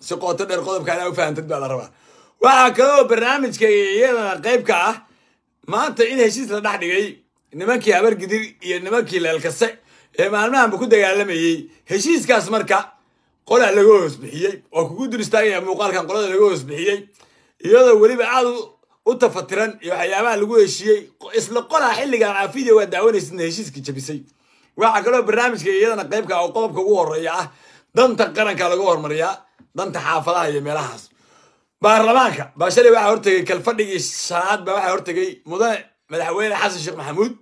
si qooto dheer qodobka anaa u fahamtad baa la rabaa waxaa kaloo barnaamijka iyadana qaybka ah maanta in heshiis la dhex dhigay nimankii habar iyo nimankii leelkase ee maalmahanba ku dagaalamayey heshiiskaas marka qolaa laga hoosbixiyey waa kugu duristaagaya muuqaalkan qolada laga hoosbixiyey iyadoo weliba aad u tafatiran iyo waxyaabaha lagu heshiiyey isla qolaa xilligan caafidiya waa daawanaysidna heshiiskii jabisay waxaa kaloo barnaamijka iyadana qaybka ah oo qodobka ugu horeeya ah danta qaranka lagu horumariyaa danta xaafadaha iyo meelahaas baarlamaanka baa shalay waxaa hortegay kalfadhigii shanaad baa waxaa hortegay mudane madaxweyne xasan sheekh maxamuud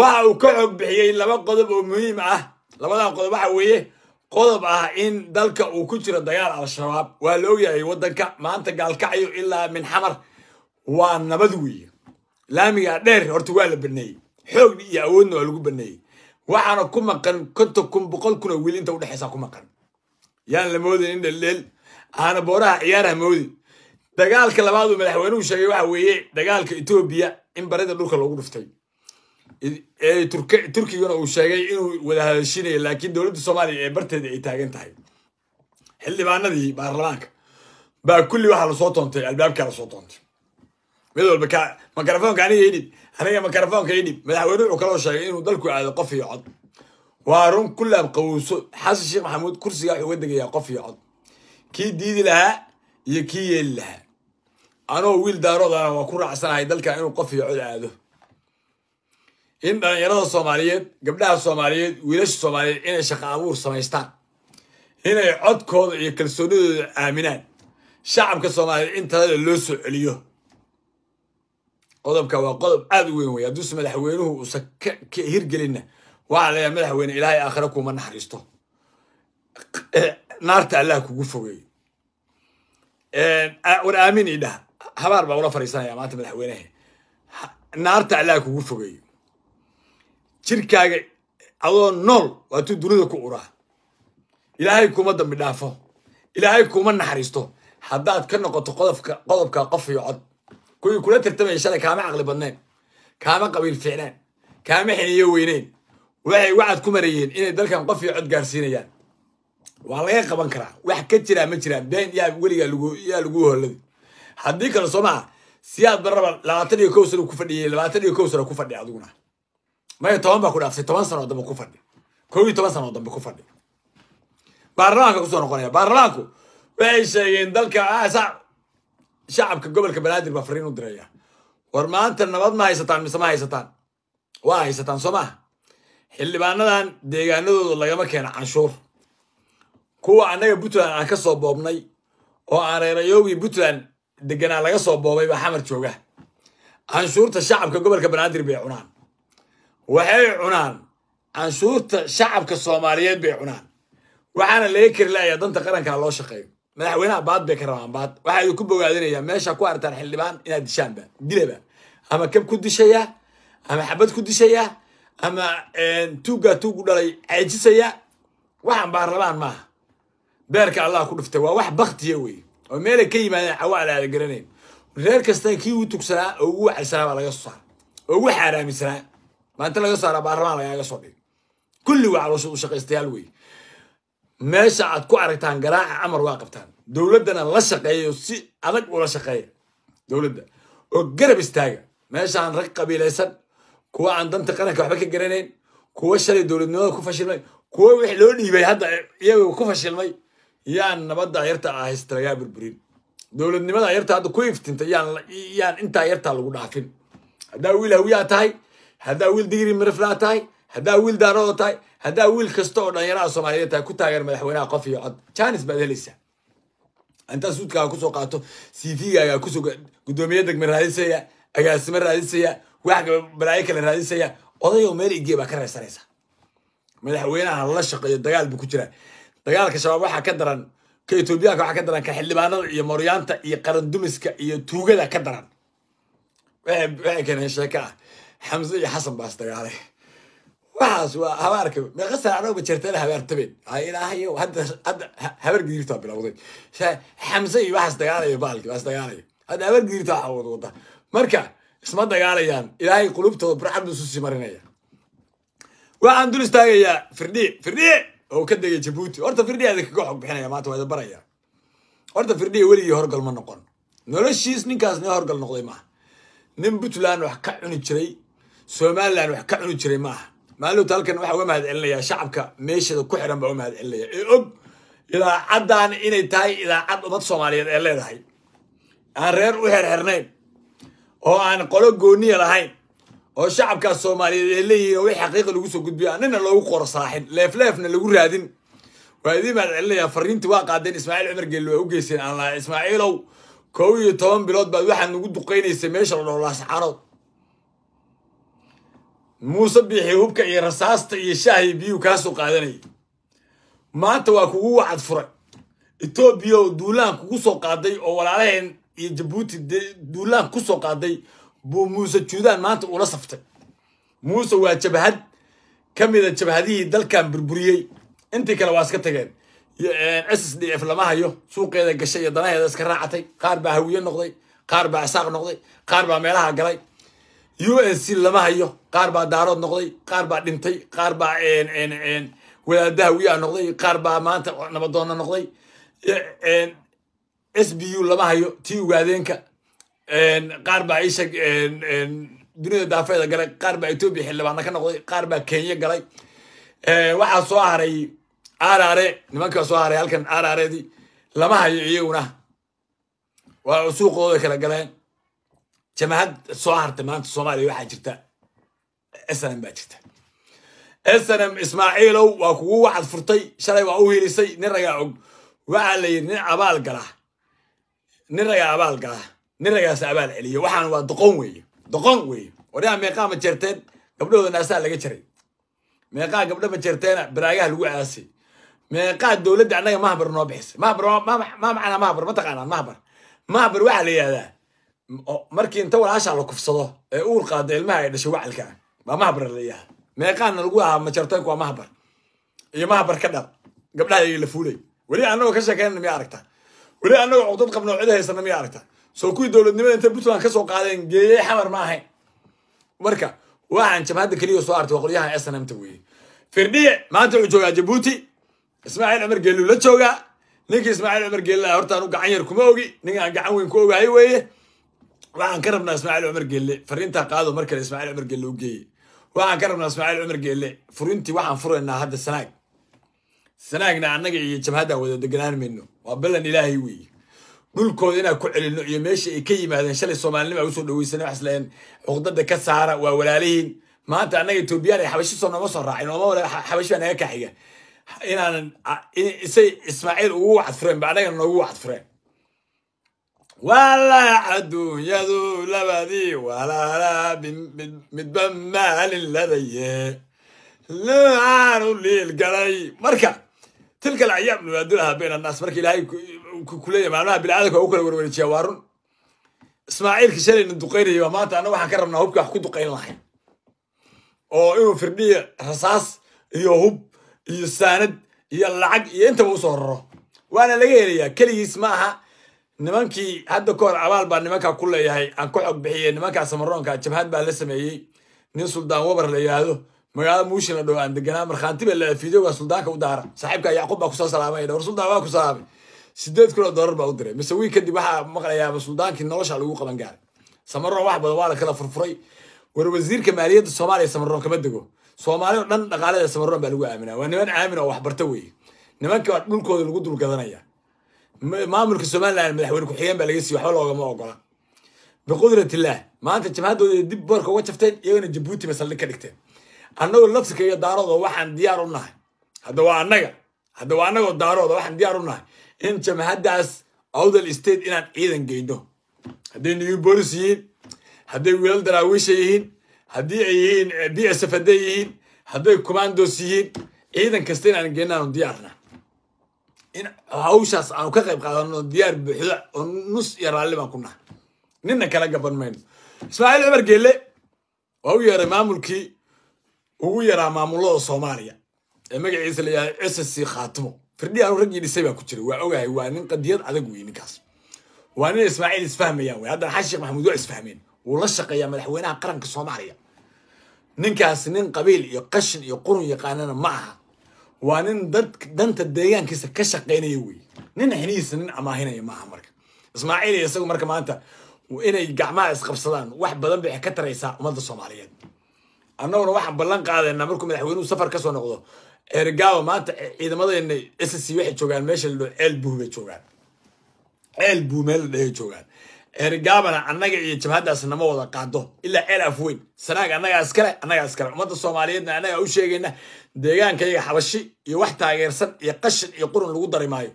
waxa uu ka xoog bixiyey laba qodob oo muhiim ah labadaa qodob waxa weeye qodob ah in dalka uu ku jiro dagaal al-shabaab waa la ogyahay waddanka maanta gaalkacyo ilaa min xamar waa nabad weeye laamigaa dheer horta waa la baneeyey xoogna iyo awoodna waa lagu baneeyey waxaana ku maqan konton kun boqol kun oo wiil inta ku maqan yaan la moodin in dhaldheel aana booraha ciyaaraha moodin dagaalka labaaduu uu madaxweynuhu sheegay waxa weeye dagaalka etoobiya in barida dhulka loogu dhuftay turkigana uu sheegay inuu wada hadashinayo laakiin dowladda soomaaliya ee barteeda ay taagan tahay xildhibaanadii baarlamaanka baa kulli waxaa lasoo toontay albaabkaa lasoo toontay mid walba ka makarafoonka aniga idhib aniga makarafoonka idhib madaxweynuhu wuxuu kaloo sheegay inuu dalku aado qof iyo cod waa run kullaab qawowso xasan sheekh maxamuud kursiga wuxuu uga degayaa qof iyo cod kii diidi lahaa iyo kii yeeli lahaa anoo wiil daaroodana waa ku raacsanahay dalkan inuu qof iyo cod aado in dhallinyarada soomaaliyeed gabdhaha soomaaliyeed wiilasha soomaaliyeed inay shaqo abuur samaystaan inay codkooda iyo kalsoonidooda aaminaan shacabka soomaaliyeed in talada loo soo celiyo qodobka waa qodob aada u weyn wey hadduuse madaxweynuhu uusan ka hirgelinna waxaa leeyahay madaxweyne ilaahay aakhira kuma naxariisto eh, naarta allah kugu fogeey eh, ah, war aamin ii dhah habaar baa ula fadhiisanaya maanta madaxweynehe naarta allah kugu fogeey jirkaaga adoo nool waatuu dunida ku uraa ilaahay kuma dambi dhaafo ilaahay kuma naxariisto haddaad ka noqoto qodobka qodobka qof iyo cod kuwii kula tirtamaya shalay kaama caqli badnayn kaama qabiil fiicneen kaama xiniyo weyneyn waxay wacad ku marayeen inay dalkan qof iyo cod gaarsiinayaan waa laga qaban karaa wax ka jiraa ma jiraan been yaa weligaa yaa lagu holladi haddii kale soo maha siyaad baraba labaatan iyo kow sano ku fadhiyay labaatan iyo kow sano ku fadhi adiguna maya toban baa ku dhaaftay toban sano dambe ku fadhi kow iyo toban sano dambe ku fadhi baarlamaanka kusoo noqonaya baarlamaanku waxay sheegeen dalka ah, shacabka gobolka banaadir baa fariin u diraya war maanta nabad ma haysataan mise ma haysataan waa haysataan soo maha xildhibaanadan deegaanadooda lagama keena canshuur kuwa annaga puntland aan ka soo boobnay oo aan reerayoogii puntland deganaa laga soo boobay baa xamar jooga canshuurta shacabka gobolka banaadir bay cunaan waxay cunaan canshuurta shacabka soomaaliyeed bay cunaan waxaana laga kari laayaa danta qarankaa loo shaqeeyo madaxweynaha baad bay ka rabaan baad waxaa ku bogaadinayaa meeshaa ku artaan xildhibaan inaad dishaanba dilaba ama kab ku dishaya ama xabad ku dishayaa ama tuuggaa tuugu dhalay caajisaya waxaan baarlabaan maaha beerka allah ku dhuftay waa wax baktiya wey oo meelay ka yimaadeen cawa ala aadagaraneyn reer kasta kii uu tugsanaa oo ugu wacaysanaa baa laga soo saara oo ugu xaaraamisanaa maanta laga saaraa baarlamaan lagaaga soo dhig kulli waa caloosha shaqaystayaal wey meesha aad ku aragtaan garaaca amar waa qabtaan dowladdana la shaqeeya si adag ula shaqeeya dowladda oo garab istaaga meeshaan rag qabiilaysan kuwa aan danta qaranka waxba ka garanayn kuwa shalay dowladnimada ku fashilmay kuwa wix loo dhiibay hadda iyago ku fashilmay yaan nabadda yarta ah haysta lagaa burburin dowladnimada yarta hadda ku iftinta yaan intaa yartaa lagu dhaafin haddaa wiil hawiyaa tahay haddaa wiil digri mariflaa tahay haddaa wiil daaradoo tahay haddaa wiil kasta oo dhallinyaraha soomaaliyeed tahay ku taageer madaxweynaha qof iyo cod jaanis baad helaysaa intaa suudkaaga kusoo qaato cvgaaga kusoo gudoomiye degma raadisaya agaansimo raadisaya wax kale raadinsaya odayo meel igeya baa ka raysanaysa madaxweynaha la shaqeeyo dagaal buu ku jiraa dagaalka shabaab waxaa iyo qarandumiska iyo tuugada ka daran waxay keeneen ah. marka isma dagaalayaan ilaahay qulubtooda barxaduu isu marinaya waxaan dul istaagayaa firdhiye firdhie oo ka degay jabuuti horta firdhiye ada kaga xog bixinaya maanta waa ida horta firdhiye weligii horgal ma noqon noloshiis ninkaas horgal noqday maaha nin puntland wax ka cuni jiray somalilan wax ka cuni jiray maaha maalota halkan waxaa uga mahad celinayaa shacabka meesheeda ku xiran baa uga mahad celinaya ee og idaacaddan inay tahay idaacad ummad soomaaliyeed ee leedahay aan reer u xerxernayn oo aan qolo gooniya lahayn oo shacabkaas soomaaliyeed ay leeyihiin oo wix xaqiiqa lagu soo gudbiya nina loogu qoro saaxin leefleefna lagu raadin waa idiin baad celinaya fariintii waa qaadeen ismaaciil cumar geelle waa u geysteen aan lahaa ismaaciilow kow iyo toban bilood baad waxaad nagu duqaynaysay meesha la dhoho laasaxaanood muuse biixi hubka iyo rasaasta iyo shaahi biyuu kaasoo qaadanayay maanta waa kugu wacad furay etoobiya oo duulaan kugu soo qaaday oo walaalaheen iyo jabuuti dee duulahan kusoo qaaday buu muuse juudaan maanta ula saftay muuse waa jabhad ka mida jabhadihii dalkan burburiyey intii kale waa iska tageen eh, s d f lama hayo suuqeeda gashay iyo danaheeda iska raacatay qaar baa hawiyo noqday qaar baa isaaq noqday qaar baa meelaha galay u n c lama hayo qaar baa daarood noqday qaar baa dhintay qaar baa wadaada hawiyaha noqday qaar baa maanta nabadoonna noqday s b u lama hayo ti ugaadeenka qaar baa isheg dunida daafeeda galay qaar baa etoobiya xildhibaana ka noqday qaar baa kenya galay waxaa soo haray arare nimankaa soo haray halkan arareedii lama hayo iyaguna waa suuqooda kala galeen jamaacad soo hartay maanta soomaaliya waxaa jirta snm baa jirta snm ismaaciilow waa kugu waxaad furtay shalay waa u hilisay nin ragaa og waxaa la yidhi nin abaal galaa nin ragaa abaalka ah nin ragaas abaal celiyo waxaan waa doqon weeye doqon weeye oraa ah meeqaa ma jerteen gabdhahoodana asaa laga jaray meeqaa gabdha ma jerteena baraagaha lagu aasay meeqaa dowladda annaga mahbar noo bixisay mahbar maa macnaa mahbar ma taqaanaa mahbar mahbar waxaa la yihahdaa markii inta walaashaa la kufsado ee uur qaado ilmaha ay dhashay wacalka baa mahbar la yihahda meeqaana lagu ahaa ma jerteenku waa mahbar iyo mahbar ka dhal gabdhaha la fuulay weli annagoo ka sheekeynana miya aragtaa weli annaga codad qabnoo cid haysana miya aragta soo kuwii dowladnimada intay puntland kasoo qaadeen geeyey xamar ma ahayn marka waxaan jabhadda keliya soo artay waa qolyaha snmta weeye firdhiye maanta wuxuu joogaa jabuuti ismaaciil cumar geeluu la joogaa ninkii ismaaciil cumar geelle ah, hortaan u gacan yar kuma ogi nin aan gacan weyn ku ogahay weeye waxaan ka rabnaa ismaaciil cumar geelle fariintaa qaado mar kale ismaaciil cumar geelle u geeye waxaan ka rabnaa ismaaciil cumar geelle furintii waxaan furaynaa hadda sanaag sanaagna annaga iyo jabhaddaan wada deganaan waa ballan ilaahay weeye dhulkooda inaan ku celinno iyo meesha ay ka yimaadeen shalay soomaalinima usoo dhaweysanay waxas lahayn cuqdada ka saara waa walaalihiin maanta annaga etoobiyaan ay xabashi soo nooma soo raacin ooma xabashi baa naga kaxiga inaanan isay ismaaciil ugu wacadfureen ba annagana noogu wacadfureen walac adduunyadu labadii walaalaa midba maalin ladaye nuucaan u liil galay marka tilka alacyaam nubaadulaha bayn annaas marka ilaahay kuleeya maalmaha bilaadanka waa u kala warwareejiyaa waa run ismaaciilka shalayna duqaynaya waa maanta anna waxaan ka rabnaa hubki wax ku duqayn lahay oo inuu firdhiya rasaas iyo hub iyo saanad iyo lacag iyo intaba usoo raro waana laga helayaa keligiis ma aha nimankii hadda ka hor abaal baa nimankaa ku leeyahay aan ka xog bixiye nimankaa samaroonka jabhad baa la sameeyey nin suldaan wabar la yihaahdo magaalada muushin la dhow aan deganaa markhaantiba la afiidoga suldaanka u daara saaxiibka yacquub baa kusoo salaamay dhowr suldaan waa ku salaamay sideed kun oo baa u diray mise wiil kadib waxaa maqlayaaba suldaankii nolosha lagu qaban gaaray samaroon wax badan waa la kala furfuray war wasiirka maaliyadda soomaaliya samaroon kama dego soomaali oo dhan dhaqaalada samaroon baa lagu aaminaa waa niman aamin oo waxbarta weeye nimanka waa dhulkooda lagu dulgadanaya maamulka somaliland madaxweyne ku-xigeen baa laga sii waxba loogama ogola biqudratillaah maanta jabhaddooda dib barka uga jafteen iyagana jabuuti masaldhig ka dhigteen annagoo laftirka iyo daarooda waxaan diyaar u nahay hadda waa annaga hadda waa annagoo daarooda waxaan diyaar u nahay in jamhaddaas awdal state inaan ciidan geyno hadday new boris yihiin hadday wiilal daraawiisha yihiin haddii ay yihiin b eh, s f hadday yihiin hadday commandos yihiin ciidan kasta inaan geyno diyaarna in hawshaas aanu ka qayb qaadano diyaar buuxda oo nus iyo raalli baan ku nahay ninna kala gaban mayno ismaaciil cumar geelle waa u yeeray maamulkii ugu yaraa maamulada soomaaliya ee magaciisa la yidhahda cesasi khaatimo firdhii aanu raggii dhisay baa ku jiray waa ogahay waa nin qadiyad adag wey ninkaas waa nin ismaaciil isfahmayaan wey haddana xasan maxamuud waa isfahmeen wuu la shaqeeya madaxweynaha qaranka soomaaliya ninkaas nin qabiil iyo qashin iyo qurun yaqaanana ma aha waa nin dadk danta deegaankiisa ka shaqeynaya weeye nin xinihiisa nin amaahinaya maaha marka ismaaciil iyo isagu marka maanta inay gacmaha isqabsadaan wax badan bay ka taraysaa ummadda soomaaliyeed annaguna waxaan ballan qaadaynaa markuu madaxweynuhu safar kasoo soo noqdo ergaawa maanta ciidamadeena s c waxay joogaan meesha la dhao ceel buubay joogaan ceel buu meel la joogaan ergaabana annaga iyo jabhaddaas nama wada qaado ilaa ceel afweyn sanaag annagaa iskale annagaa iskale ummadda soomaaliyeedna annagaa u sheegayna deegaankayaga xabashi iyo wax taageersan iyo qashin iyo qurun lagu dari maayo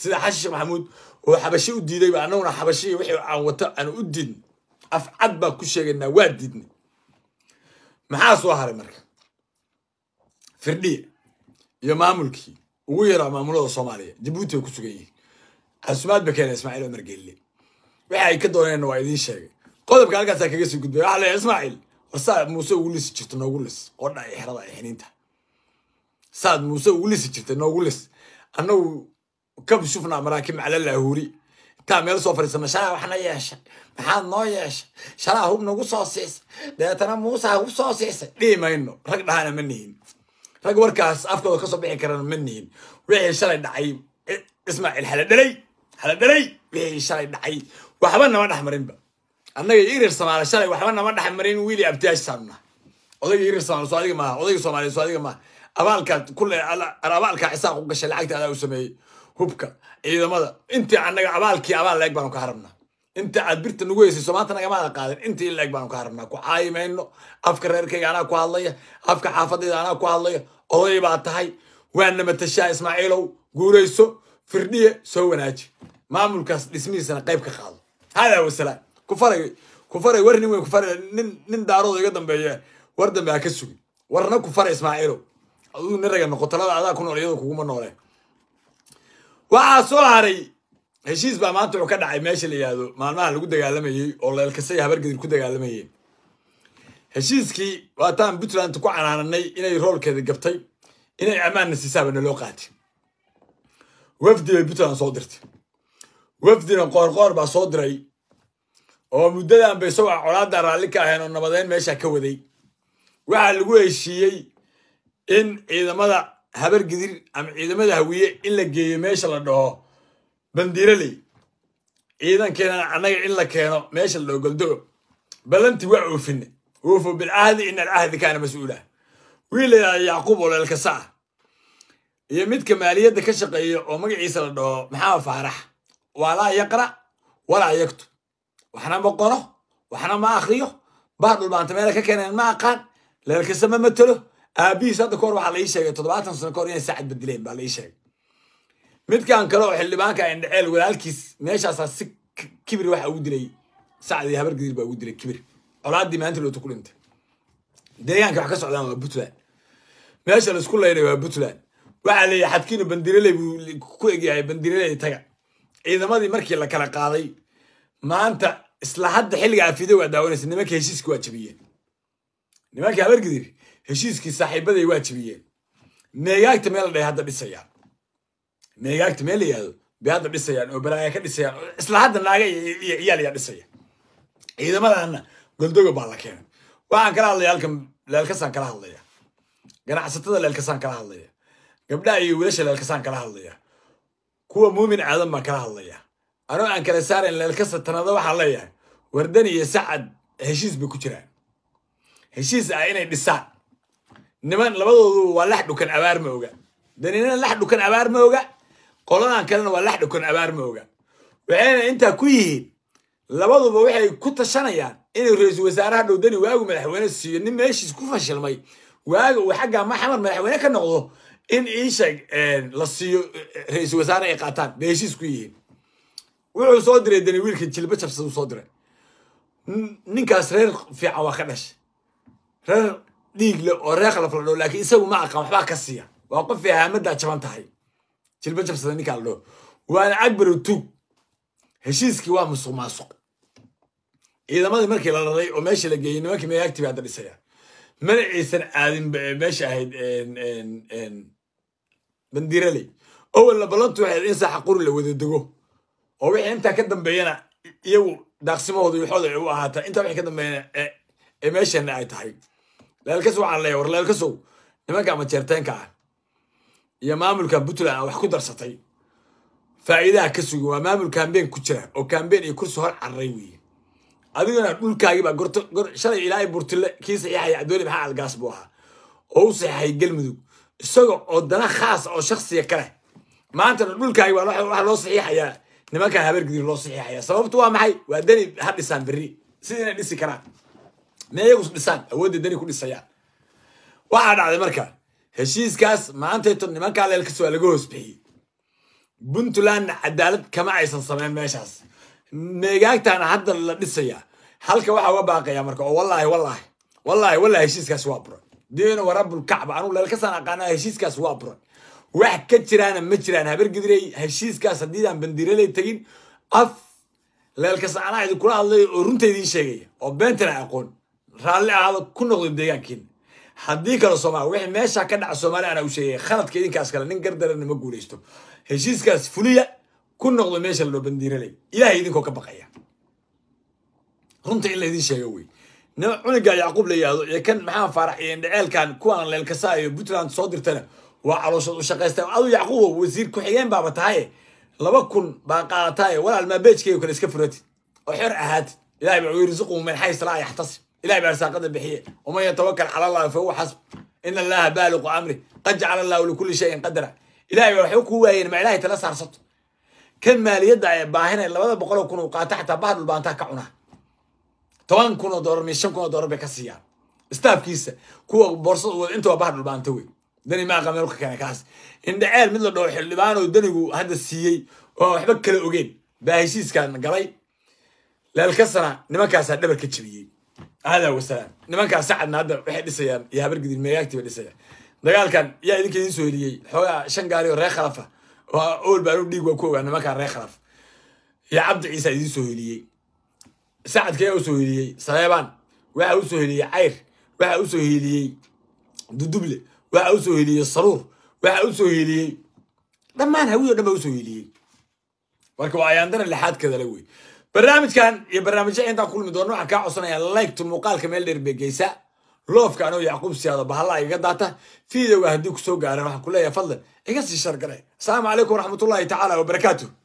sida xashish maxamuud oo xabashi u diidayba annaguna xabashi iyo wixii aan wato aan u diidn afcad baa ku sheegaynaa waa diidna maxaa soo haray marka firdhiye iyo maamulkii ugu yaraa maamulada soomaaliya jabuuti ay ku sugan yihiin casumaad bakeena ismaaciil cumar geelle waxa ay ka dooneenna waa idiin sheegay qodobka halkaasaa kaga sii gudbay waxa leeyahay ismaaciil war saad muuse ugu lisi jirta noogu lis qodha ay xerada ay xiniinta saad muuse ugu lisi jirtay noogu lis annagu ka shufnaa maraakiib cala kaa meel usoo fadhiisano shalaa waxna yeesha maxaad noo yeesha shalaa hub nagu soo siisa dabeetana muuse hub soo siisa dhihi mayno rag dhahana ma nihin rag warkaas afkooda kasoo bixi karana ma nihin wixii shalay dhacay ismaaciil haladhelay haladhelay wixii shalay dhacay waxba nama dhexmarinba annaga irir samaale shalay waxba nama dhexmarin wiili abtiyaash saamna odayga irir samaale soo adiga maaha odayga soomaaliya soo adiga maaha abaalkaad kule abaalkaa cisaaq u gashay lacagta adaa hubka ciidamada intii anaga abaalkii abaal laeg baanu ka harabnaa inta aad birta nagu heysay somaanta nagamaada qaadin intii laeg baanu ka harabnaa ku caayimayno afka reerkayga anaa ku hadlaya afka xaafadayda anaa ku hadlaya oday baa tahay waana matashaa ismaaciilow guurayso firdhiye soo wanaaji maamulkaas dhismihiisana qayb ka qaado hada wasalaam kufaray kufaray war nin weyn kufaray nin nin daarooda iga dambeeya war dambe ha ka sugin warna kufaray ismaaciilow aduu nin raga noqo talada adaa ku nool iyadoo kuguma nooleen waxaa soo haray heshiis baa maanta wuxuu ka dhacay meesha la yihaahdo maalmaha lagu dagaalamayey oo leelkasay habargedir ku dagaalamayeen heshiiskii waataan puntland ku canaananay inay roolkeeda gabtay inay ammaanna siisaaba loo qaatay wafdi bay puntland soo dirtay wafdina qoorqoor baa soo diray oo muddadan bay isagoo colaadda raalli ka ahayn oo nabadeyn meesha ka waday waxaa lagu heshiiyey in ciidamada habar gidir ama ciidamada hawiye in la geeyo meesha la dhaho bandiraley ciidankeena annaga in la keeno meesha la dhaho goldoco balanti waa oofine oofo bilcahdi in alcahdi kaana mas uula wiil layidhahda yacquub oo leelkasa ah iyo midka maaliyadda ka shaqeeya oo magaciisa la dhaho maxamed faarax waalaa yaqra walaa yagto waxna ma qono waxna ma akriyo baar dhulbaanta meela ka keeneen ma aqaan leelkasa ma matelo aabihiis hadda kahor waxaa laii sheegay toddobaatan sano kahor inay saacad badileen baa laii sheegay midkan kale oo xildhibaanka indhaceel walaalkiis meeshaasaa si kibir waxa ugu dilay sacdi habargadiir baa ugu dilay kibir colaadii maanta looto ku dhintay deegaanka wax ka socdaan waa puntland meesha laisku layday waa puntland waxaa leeyahay xadkiinu bandireley buu ku egyahay bandireley taga ciidamadii markii la kala qaaday maanta isla hadda xilliga afidow aa daawanaysa nimanka heshiiska waa jabiyeen nimanka habargadiir heshiiskii saaxiibaday waa jibiyeen meegaagta meel la hadda dhisayaan meegaagta meel la bay hadda dhisayaan oo balaaya ka dhisayaan isla hadda naaga iyo iyaal ayaa dhisaya ciidamadaana goldogo baa la keenay waxaan kala hadlaya halkan leelkasaan kala hadlaya ganacsatada leelkasaan kala hadlaya gabdhaha iyo wiilasha leelkasaan kala hadlaya kuwa muumin caadan baan kala hadlaya anoo aan kala saarayn leelkasa tanada waxaan leeyahay wardani iyo sacad heshiis bay ku jiraan heshiis ah inay dhisaan niman labadoodu waa lax dhukan abaar mooga danina lax dhukan abaar mooga qoladan kalena waa lax dhukan abaar mooga waxayna intaa ku yihiin labaduba waxay ku tashanayaan inuu ra-iisul wasaaraha dhowdani waagu madaxweyne siiyo nin meeshiis ku fashilmay waaga uu xagga maxamar madaxweyne ka noqdo in iisheeg la siiyo ra-iisul wasaare ay qaataan bay heshiis ku yihiin wuxuu soo diray dani wiilka jilba jabsaduu soo diray ninkaas reer fiican waa ka dhashay reer dhiigle oo reekhlaf la dhoo laakiin isagu ma aqaan waxbaa ka siiya waa qof ihaamaddaa jaban tahay jilba jabsada ninkaa la dhoo waana tug heshiiskii waa musuq maasuq ciidamadii markii la dharay oo meeshii la geeyey nimankii meyaagtii baa hadda dhisaya aadin meesha ahayd bandiiraley owalna ballantu waxay in saaxa quri la wada dego oo wixii intaa ka dambeeyana iyagu daaqsimahooda waxooda ay u ahaataa intaa wixii ka dambeeyana ee meeshana ay tahay leelkasow alle war leelkasow nimanka ama jeerteenka ah iyo maamulka puntland wax ku darsatay faa'iidaha ka sugi waa maamul kambeyn ku jira oo kambeyn iyo kursi hor cararay weeye adigana dhulkaagiibaa shalay ilaa burtile kii saxiixaya cabdiweli maxaa algaas buu ahaa oo u saxiixay galmudug isaga oo dana khaas oo shaksiya ka leh maantana dhulkaagi baa waxaa loo saxiixayaa nimankan habeergidin loo saxiixayaa sababtu waa maxay waa dani ha dhisaan berri sidina dhisi karaan meeyagusdhisaan awoodda dani ku dhisayaan waxaa dhacday markaa heshiiskaas maantay tod nimankaa leelkas waa laga hoosbixiyey puntlandna cadaalad kama aysan sameyn meeshaas meegaagtaana hadda la dhisayaa halka waxaa uga baaqaya marka oo wallaahi wallaahi wallaahi wallahi heshiiskaas waa buray diina warabulkacba anugu leelkasaan aqaanaa heshiiskaas waa buray wax ka jiraana ma jiraan habar heshiiskaas haddiidaan bandiiraley tegin af leelkasacnaa idinkula hadlayo oo runta sheegaya oo beentana aqoon raalli ahaada ku noqdo deegaankiin haddii kale soomaal wixii meeshaa ka dhaca soomaali ana u sheegaya khaladka idinkaas kale nin gardarana ma guulaysto heshiiskaas fuliya ku noqdo meesha ladhoo bandiiraley ilaahay idinkoo ka baqaya runta in laydin sheego wey nima cunigaa yacquub la yihahdo iyo kan maxaa faarax iyo indhaceelkan kuwaan leelkasaayo puntland soo dirtana waa calooshood u shaqaystaan aduu yacquubo wasiir ku-xigeen baaba tahaye laba kun baa qaadataye walaal maabeejkaygo kale iska furatid oo xor ahaatid ilahay baa u yirsuqu xays laa yaxtasib ilahay baa arsaaqada bixiye waman yatawakal cala allahi fahuwa xasb in allaha baaliqu amri qad jacala allahu likuli shayin qadara ilahay baa waxay kuu waayeen ma ilahay tala saarsato kan maaliyadda ee baahina labada boqoloo kun uu qaata xataa bahadhul baantaa ka cunaa toban kun oo dollar miya shan kun oo dollar bay ka siiyaan staafkiisa kuwa boorsada wada intuba bahadhul baanta wey dani maaqa meelka keena kaas indhaceel mid la dhaho xildhibaan danigu hadda siiyey oo waxba kala ogeen baaheshiiskaan galay leelkasana nimankaasaa dhabar ka aadaa wasalaam nimankaa sacadna hadda waxay dhisayaan iyo habargidin meegaagtiiba dhisaya dagaalkan yaa idinka idiin soo heliyey xoogaa shan gaari oo reer khalafa waa owl baalu dhiig waa ku ogaa nimankaa reer khalaf iyo cabdi ciisa idiin soo heliyey sacadka yaa u soo heliyey saleebaan waxaa u soo heliyey cayr waxaa u soo heliyey duduble waxaa u soo heliyey saruur waxaa u soo heliyey dhammaan hawiyo dhan baa usoo soo heliyey marka waa ayaandana lixaadkeeda la wey barnaamijkan iyo barnaamijya intaan kulmi doono waxaan kaa codsanayaa laygtu muuqaalka meel dheer beegeysa loofka anoo yacquub siyaado bahalla igaga daata videoga haddii ku soo gaaraan waxaan ku leeyahay fadlan iga sii shargaray asalaamu calaykum waraxmatullaahi tacaala wabarakaatu